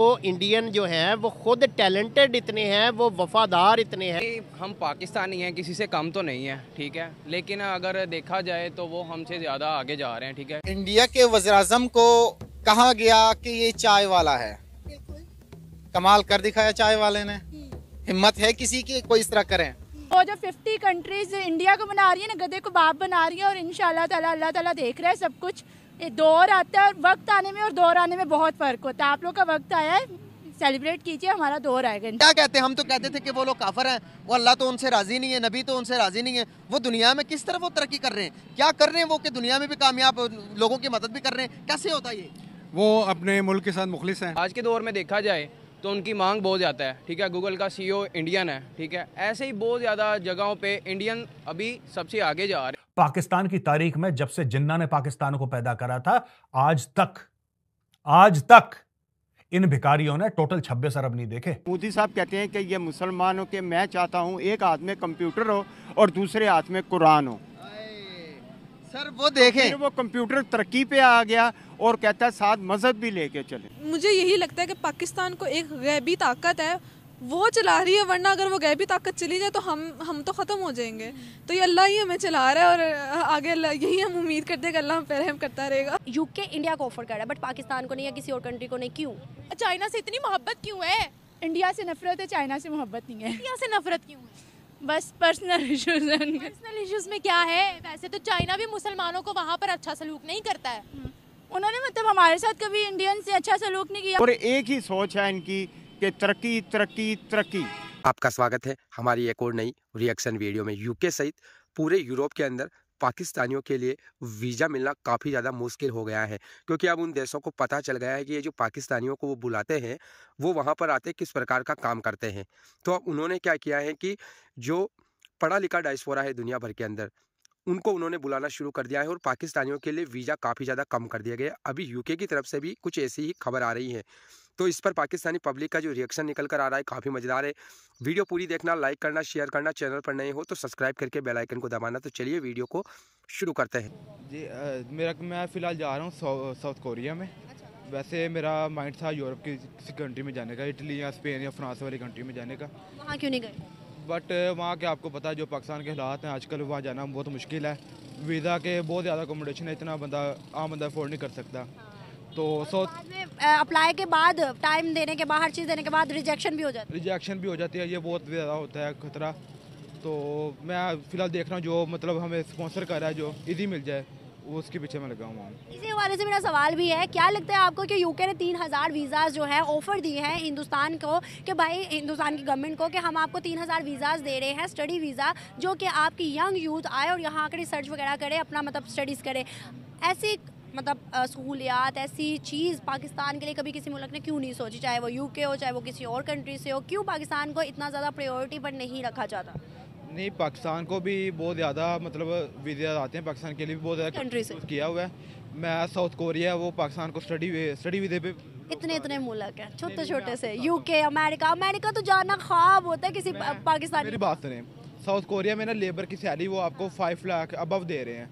वो इंडियन जो है वो खुद टैलेंटेड इतने हैं वो वफादार इतने हैं हम पाकिस्तानी हैं किसी से कम तो नहीं है ठीक है लेकिन अगर देखा जाए तो वो हमसे ज़्यादा आगे जा रहे हैं ठीक है इंडिया के वजर को कहा गया कि ये चाय वाला है कमाल कर दिखाया चाय वाले ने हम्म। हिम्मत है किसी की कोई इस तरह करें और हम्म। जो 50 कंट्रीज इंडिया को बना रही है ना गधे को बाप बना रही है और इन शाह अल्लाह ताला देख रहा है सब कुछ दौर आता है वक्त आने में और दौर आने में बहुत फर्क होता है आप लोग का वक्त आया है सेलिब्रेट कीजिए हमारा दौर आएगा क्या कहते हैं हम तो कहते थे कि वो लोग काफर हैं वो अल्लाह तो उनसे राज़ी नहीं है नबी तो उनसे राज़ी नहीं है वो दुनिया में किस तरह वो तरक्की कर रहे हैं क्या कर रहे हैं वो कि दुनिया में भी कामयाब लोगों की मदद भी कर रहे हैं कैसे होता है ये वो अपने मुल्क के साथ मुखलिस हैं आज के दौर में देखा जाए तो उनकी मांग बहुत ज़्यादा है ठीक है गूगल का सी इंडियन e है ठीक है ऐसे ही बहुत ज़्यादा जगहों पे इंडियन अभी सबसे आगे जा रहे हैं पाकिस्तान की तारीख में जब से जिन्ना ने पाकिस्तान को पैदा करा था आज तक आज तक इन भिकारियों ने टोटल 26 अरब नहीं देखे मोदी साहब कहते हैं कि ये मुसलमानों के मैं चाहता हूँ एक हाथ में कंप्यूटर हो और दूसरे हाथ में कुरान हो सर वो देखें वो कंप्यूटर तरक्की पे आ गया और कहता है साथ मजहब भी लेके चले मुझे यही लगता है कि पाकिस्तान को एक गैबी ताकत है वो चला रही है वरना अगर वो गए भी ताकत चली जाए तो हम हम तो ख़त्म हो जाएंगे तो ये अल्लाह ही हमें चला रहा है और आगे यही हम उम्मीद करते हैं कि अल्लाह हम पर रहम करता रहेगा यूके इंडिया को ऑफर कर रहा है बट पाकिस्तान को नहीं या किसी और कंट्री को नहीं क्यों चाइना से इतनी मोहब्बत क्यों है इंडिया से नफरत है चाइना से मोहब्बत नहीं है इंडिया से नफरत क्यों है बस पर्सनल इश्यूज पर्सनल इश्यूज में क्या है वैसे तो चाइना भी मुसलमानों को वहाँ पर अच्छा सलूक नहीं करता है उन्होंने मतलब हमारे साथ कभी इंडियन से अच्छा सलूक नहीं किया और एक ही सोच है इनकी कि तरक्की तरक्की तरक्की आपका स्वागत है हमारी एक और नई रिएक्शन वीडियो में यूके सहित पूरे यूरोप के अंदर पाकिस्तानियों के लिए वीज़ा मिलना काफ़ी ज़्यादा मुश्किल हो गया है क्योंकि अब उन देशों को पता चल गया है कि ये जो पाकिस्तानियों को वो बुलाते हैं वो वहाँ पर आते किस प्रकार का काम करते हैं तो अब उन्होंने क्या किया है कि जो पढ़ा लिखा डाइसफोरा है दुनिया भर के अंदर उनको उन्होंने बुलाना शुरू कर दिया है और पाकिस्तानियों के लिए वीज़ा काफ़ी ज़्यादा कम कर दिया गया अभी यूके की तरफ से भी कुछ ऐसी ही खबर आ रही है तो इस पर पाकिस्तानी पब्लिक का जो रिएक्शन निकल कर आ रहा है काफ़ी मज़ेदार है वीडियो पूरी देखना लाइक करना शेयर करना चैनल पर नए हो तो सब्सक्राइब करके बेलाइकन को दबाना तो चलिए वीडियो को शुरू करते हैं जी आ, मेरा मैं फ़िलहाल जा रहा हूँ साउथ कोरिया में अच्छा। वैसे मेरा माइंड था यूरोप की किसी कंट्री में जाने का इटली या स्पेन या फ्रांस वाली कंट्री में जाने का वहाँ क्यों नहीं गए बट वहाँ के आपको पता है जो पाकिस्तान के हालात हैं आजकल वहाँ जाना बहुत मुश्किल है वीज़ा के बहुत ज़्यादा अकोमोडेशन है इतना बंदा आम बंदा अफोर्ड नहीं कर सकता हाँ। तो सो अप्लाई के बाद टाइम देने के बाद हर चीज़ देने के बाद रिजेक्शन भी हो जाता है रिजेक्शन भी हो जाती है ये बहुत ज़्यादा होता है खतरा तो मैं फिलहाल देख रहा हूँ जो मतलब हमें स्पॉन्सर कर रहा है जो इजी मिल जाए वो उसके पीछे मैं लगा हुआ इसी हवाले से मेरा सवाल भी है क्या लगता है आपको कि यूके ने तीन हज़ार वीज़ाज जो है ऑफ़र दिए हैं हिंदुस्तान को कि भाई हिंदुस्तान की गवर्नमेंट को कि हम आपको तीन हज़ार वीज़ाज दे रहे हैं स्टडी वीज़ा जो कि आपकी यंग यूथ आए और यहाँ आकर रिसर्च वगैरह करे अपना मतलब स्टडीज़ करे ऐसी मतलब सहूलियात ऐसी चीज़ पाकिस्तान के लिए कभी किसी मुल्क ने क्यों नहीं सोची चाहे वो यूके हो चाहे वो किसी और कंट्री से हो क्यों पाकिस्तान को इतना ज़्यादा प्रायोरिटी पर नहीं रखा जाता नहीं पाकिस्तान को भी बहुत ज़्यादा मतलब वीज़ा आते हैं पाकिस्तान के लिए भी बहुत ज़्यादा कंट्री से किया हुआ है मैं साउथ कोरिया वो पाकिस्तान को स्टडी स्टडी वीज़े पे इतने इतने मुल्क हैं छोटे छोटे से यूके अमेरिका अमेरिका तो जाना ख्वाब होता है किसी पाकिस्तान मेरी बात सुने साउथ कोरिया में ना लेबर की सैलरी वो आपको फाइव लाख अबव दे रहे हैं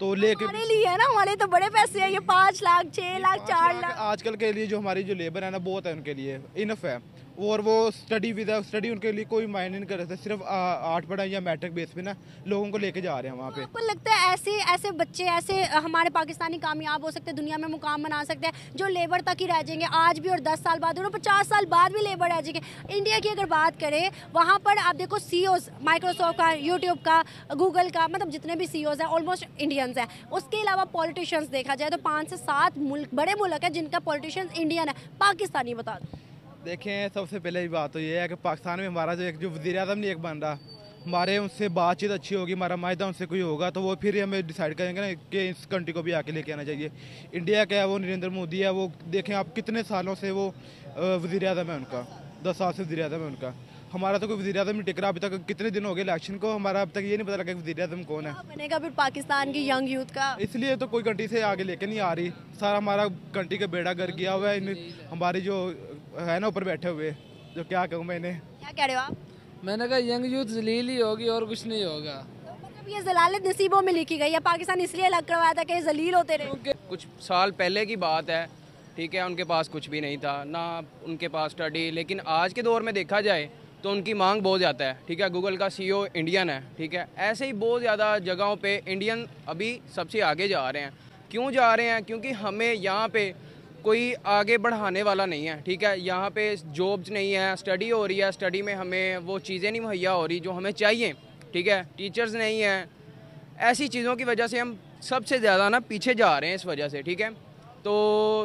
तो लेके लिए है ना हमारे तो बड़े पैसे हैं ये पाँच लाख छः लाख चार लाख आजकल के लिए जो हमारी जो लेबर है ना बहुत है उनके लिए इनफ है और वो स्टडी विदा स्टडी उनके लिए कोई मायने नहीं कर रहे थे सिर्फ आठ पढ़ाई या मैट्रिक बेस पे ना लोगों को लेके जा रहे हैं वहाँ पे आपको लगता है ऐसे ऐसे बच्चे ऐसे हमारे पाकिस्तानी कामयाब हो सकते हैं दुनिया में मुकाम बना सकते हैं जो लेबर तक ही रह जाएंगे आज भी और दस साल बाद और पचास साल बाद भी लेबर रह जाएंगे इंडिया की अगर बात करें वहाँ पर आप देखो सी माइक्रोसॉफ्ट e का यूट्यूब का गूगल का मतलब जितने भी सी e हैं ऑलमोस्ट इंडियंस हैं उसके अलावा पॉलिटिशियंस देखा जाए तो पाँच से सात मुल्क बड़े मुल्क हैं जिनका पॉलिटिशियंस इंडियन है पाकिस्तानी बता दो देखें सबसे पहले बात तो ये है कि पाकिस्तान में हमारा जो एक जो वजी अजम नहीं एक बन रहा हमारे उनसे बातचीत अच्छी होगी हमारा माहा उनसे कोई होगा तो वो फिर हमें डिसाइड करेंगे ना कि इस कंट्री को भी आके लेके आना चाहिए इंडिया का है वो नरेंद्र मोदी है वो देखें आप कितने सालों से वो वजी अजम है उनका दस साल से वजी अजम है उनका हमारा तो कोई वजी अजम नहीं टिकरा अभी तक कितने दिन हो गए इलेक्शन को हमारा अब तक ये नहीं पता लगा कि वजी अजम कौन है बनेगा फिर पाकिस्तान की यंग यूथ का इसलिए तो कोई कंट्री से आगे लेके नहीं आ रही सारा हमारा कंट्री का बेड़ा गर गया हुआ है हमारी जो है ना ऊपर बैठे हुए जो क्या कहूँ मैंने क्या कह रहे हो आप मैंने कहा यंग यूथ जलील ही होगी और कुछ नहीं होगा तो मतलब ये जलालत नसीबों में लिखी गई है पाकिस्तान इसलिए अलग करवाया था कि जलील होते रहे कुछ साल पहले की बात है ठीक है उनके पास कुछ भी नहीं था ना उनके पास स्टडी लेकिन आज के दौर में देखा जाए तो उनकी मांग बहुत ज़्यादा है ठीक है गूगल का सीईओ इंडियन e है ठीक है ऐसे ही बहुत ज़्यादा जगहों पे इंडियन अभी सबसे आगे जा रहे हैं क्यों जा रहे हैं क्योंकि हमें यहाँ पे कोई आगे बढ़ाने वाला नहीं है ठीक है यहाँ पे जॉब्स नहीं है स्टडी हो रही है स्टडी में हमें वो चीज़ें नहीं मुहैया हो रही जो हमें चाहिए ठीक है टीचर्स नहीं हैं ऐसी चीज़ों की वजह से हम सबसे ज़्यादा ना पीछे जा रहे हैं इस वजह से ठीक है तो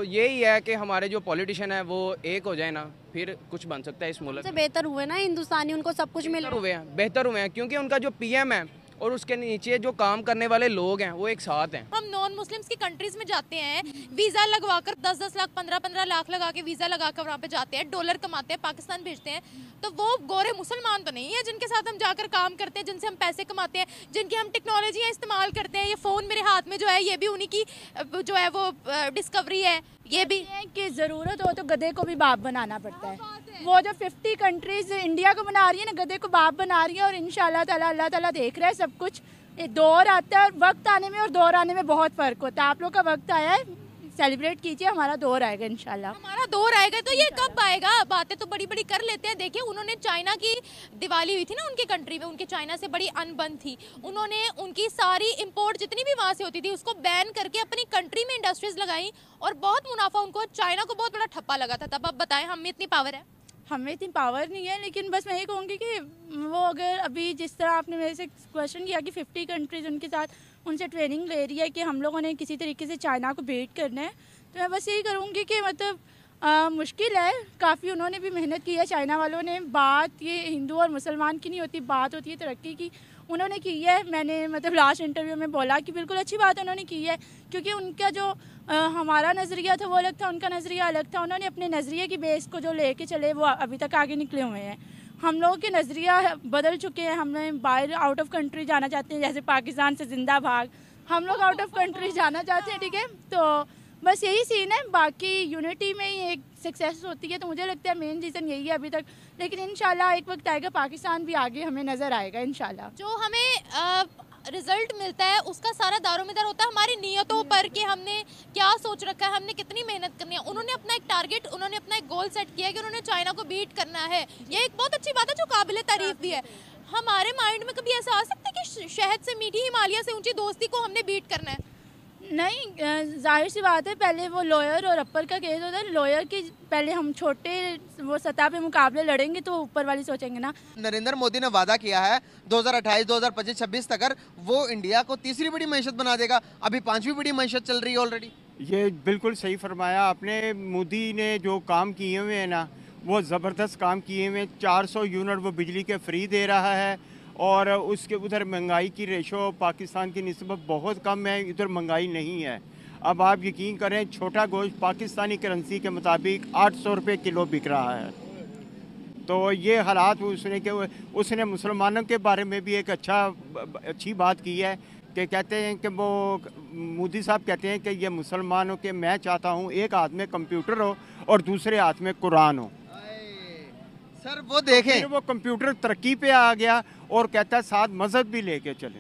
यही है कि हमारे जो पॉलिटिशियन है वो एक हो जाए ना फिर कुछ बन सकता है इस मुल्क से बेहतर हुए ना हिंदुस्तानी उनको सब कुछ मिल हुए हैं बेहतर हुए हैं क्योंकि उनका जो पीएम है और उसके नीचे जो काम करने वाले लोग हैं वो एक साथ हैं हम नॉन मुस्लिम्स की कंट्रीज में जाते हैं वीज़ा लगवा कर दस दस लाख पंद्रह पंद्रह लाख लगा के वीज़ा लगा कर वहाँ पे जाते हैं डॉलर कमाते हैं पाकिस्तान भेजते हैं तो वो गोरे मुसलमान तो नहीं है जिनके साथ हम जाकर काम करते हैं जिनसे हम पैसे कमाते हैं जिनकी हम टेक्नोलॉजी इस्तेमाल करते हैं ये फ़ोन मेरे हाथ में जो है ये भी उन्हीं की जो है वो डिस्कवरी है ये भी है कि ज़रूरत हो तो गधे को भी बाप बनाना पड़ता है वो जो 50 कंट्रीज इंडिया को बना रही है ना गधे को बाप बना रही है और इन शाह अल्लाह ताला देख रहा है सब कुछ दौर आता है और वक्त आने में और दौर आने में बहुत फ़र्क होता है आप लोग का वक्त आया है सेलिब्रेट कीजिए हमारा दौर आएगा इंशाल्लाह हमारा दौर आएगा तो ये कब आएगा बातें तो बड़ी बड़ी कर लेते हैं देखिए उन्होंने चाइना की दिवाली हुई थी ना उनकी कंट्री में उनके चाइना से बड़ी अनबन थी उन्होंने उनकी सारी इम्पोर्ट जितनी भी वहाँ से होती थी उसको बैन करके अपनी कंट्री में इंडस्ट्रीज लगाई और बहुत मुनाफा उनको चाइना को बहुत बड़ा ठप्पा लगा था तब आप बताएं हमें इतनी पावर है हमें इतनी पावर नहीं है लेकिन बस मैं ये कहूँगी कि वो अगर अभी जिस तरह आपने मेरे से क्वेश्चन किया कि 50 कंट्रीज उनके साथ उनसे ट्रेनिंग ले रही है कि हम लोगों ने किसी तरीके से चाइना को बेट करना है तो मैं बस यही करूँगी कि मतलब आ, मुश्किल है काफ़ी उन्होंने भी मेहनत की है चाइना वालों ने बात ये हिंदू और मुसलमान की नहीं होती बात होती है तरक्की की उन्होंने की है मैंने मतलब लास्ट इंटरव्यू में बोला कि बिल्कुल अच्छी बात उन्होंने की है क्योंकि उनका जो आ, हमारा नज़रिया था वो अलग था उनका नज़रिया अलग था उन्होंने अपने नज़रिए की बेस को जो ले चले वो अभी तक आगे निकले हुए हैं हम लोगों के नज़रिया बदल चुके हैं हमने बाहर आउट ऑफ कंट्री जाना चाहते हैं जैसे पाकिस्तान से जिंदा भाग हम लोग आउट ऑफ कंट्री जाना चाहते हैं ठीक है तो बस यही सीन है बाकी यूनिटी में ही एक सक्सेस होती है तो मुझे लगता है मेन रीज़न यही है अभी तक लेकिन इन एक वक्त आएगा पाकिस्तान भी आगे हमें नज़र आएगा इन जो हमें आ, रिजल्ट मिलता है उसका सारा दारोमदार होता है हमारी नीयतों हम्म। पर कि हमने क्या सोच रखा है हमने कितनी मेहनत करनी है उन्होंने अपना एक टारगेट उन्होंने अपना एक गोल सेट किया कि उन्होंने चाइना को बीट करना है ये एक बहुत अच्छी बात है जो काबिल तारीफ भी है हमारे माइंड में कभी ऐसा आ सकता है कि शहद से मीठी हिमालय से ऊंची दोस्ती को हमने बीट करना है नहीं जाहिर सी बात है पहले वो लॉयर और अपर का केस होता है लॉयर की पहले हम छोटे वो सतह पे मुकाबले लड़ेंगे तो ऊपर वाली सोचेंगे ना नरेंद्र मोदी ने वादा किया है 2028 2025 26 तक वो इंडिया को तीसरी बड़ी मीशत बना देगा अभी पांचवी बड़ी मीशत चल रही है ऑलरेडी ये बिल्कुल सही फरमाया आपने मोदी ने जो काम किए हुए हैं ना वो ज़बरदस्त काम किए हुए हैं चार यूनिट वो बिजली के फ्री दे रहा है और उसके उधर महंगाई की रेशो पाकिस्तान की नस्बत बहुत कम है इधर महंगाई नहीं है अब आप यकीन करें छोटा गोश्त पाकिस्तानी करेंसी के मुताबिक आठ सौ रुपये किलो बिक रहा है तो ये हालात उसने के उसने मुसलमानों के बारे में भी एक अच्छा अच्छी बात की है कि कहते हैं कि वो मोदी साहब कहते हैं कि ये मुसलमानों के मैं चाहता हूँ एक हाथ में कंप्यूटर हो और दूसरे हाथ में कुरान हो सर वो देखें वो कंप्यूटर तरक्की पे आ गया और कहता है साथ मजहब भी लेके चले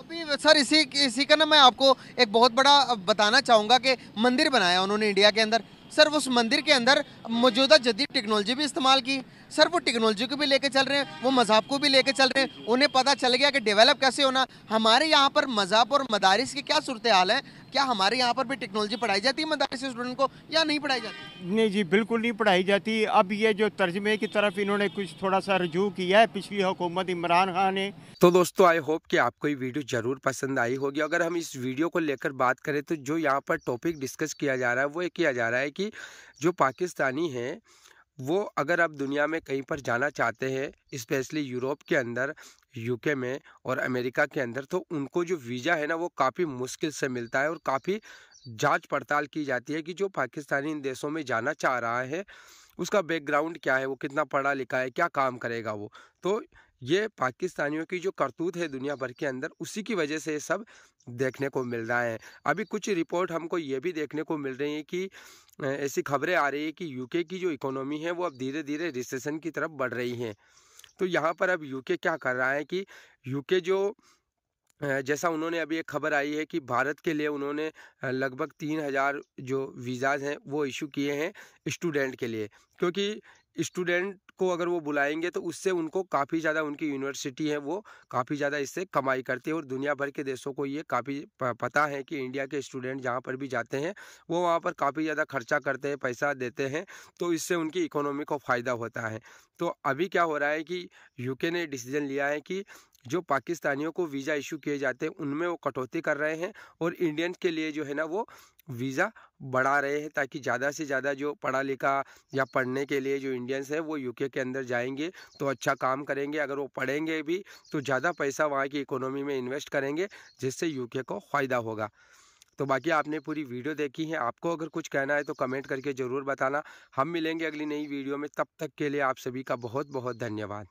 अभी सर इसी इसी का ना मैं आपको एक बहुत बड़ा बताना चाहूँगा कि मंदिर बनाया उन्होंने इंडिया के अंदर सर उस मंदिर के अंदर मौजूदा जदीद टेक्नोलॉजी भी इस्तेमाल की सर वो टेक्नोलॉजी को भी लेके चल रहे हैं वो मज़हब को भी लेके चल रहे हैं उन्हें पता चल गया कि डेवलप कैसे होना हमारे यहाँ पर मज़हब और मदारस की क्या सूरत हाल है क्या हमारे यहाँ पर भी टेक्नोलॉजी पढ़ाई जाती है मदारस स्टूडेंट को या नहीं पढ़ाई जाती नहीं जी बिल्कुल नहीं पढ़ाई जाती अब ये जो तर्जमे की तरफ इन्होंने कुछ थोड़ा सा रजू किया है पिछली हुकूमत इमरान खान ने तो दोस्तों आई होप कि आपको ये वीडियो जरूर पसंद आई होगी अगर हम इस वीडियो को लेकर बात करें तो जो यहाँ पर टॉपिक डिस्कस किया जा रहा है वो किया जा रहा है कि जो पाकिस्तानी हैं वो अगर आप दुनिया में कहीं पर जाना चाहते हैं स्पेशली यूरोप के अंदर यूके में और अमेरिका के अंदर तो उनको जो वीज़ा है ना वो काफ़ी मुश्किल से मिलता है और काफ़ी जांच पड़ताल की जाती है कि जो पाकिस्तानी इन देशों में जाना चाह रहा है उसका बैकग्राउंड क्या है वो कितना पढ़ा लिखा है क्या काम करेगा वो तो ये पाकिस्तानियों की जो करतूत है दुनिया भर के अंदर उसी की वजह से ये सब देखने को मिल रहा है अभी कुछ रिपोर्ट हमको ये भी देखने को मिल रही है कि ऐसी खबरें आ रही है कि यूके की जो इकोनॉमी है वो अब धीरे धीरे रिसेशन की तरफ बढ़ रही है तो यहाँ पर अब यूके क्या कर रहा है कि यूके जो जैसा उन्होंने अभी एक खबर आई है कि भारत के लिए उन्होंने लगभग तीन हज़ार जो वीज़ाज हैं वो इशू किए हैं स्टूडेंट के लिए क्योंकि स्टूडेंट को अगर वो बुलाएंगे तो उससे उनको काफ़ी ज़्यादा उनकी यूनिवर्सिटी है वो काफ़ी ज़्यादा इससे कमाई करती है और दुनिया भर के देशों को ये काफ़ी पता है कि इंडिया के स्टूडेंट जहाँ पर भी जाते हैं वो वहाँ पर काफ़ी ज़्यादा खर्चा करते हैं पैसा देते हैं तो इससे उनकी इकोनॉमी को फ़ायदा होता है तो अभी क्या हो रहा है कि यूके ने डिसीजन लिया है कि जो पाकिस्तानियों को वीज़ा इशू किए जाते हैं उनमें वो कटौती कर रहे हैं और इंडियन के लिए जो है ना वो वीज़ा बढ़ा रहे हैं ताकि ज़्यादा से ज़्यादा जो पढ़ा लिखा या पढ़ने के लिए जो इंडियंस हैं वो यूके के अंदर जाएंगे तो अच्छा काम करेंगे अगर वो पढ़ेंगे भी तो ज़्यादा पैसा वहाँ की इकोनॉमी में इन्वेस्ट करेंगे जिससे यूके को फ़ायदा होगा तो बाकी आपने पूरी वीडियो देखी है आपको अगर कुछ कहना है तो कमेंट करके ज़रूर बताना हम मिलेंगे अगली नई वीडियो में तब तक के लिए आप सभी का बहुत बहुत धन्यवाद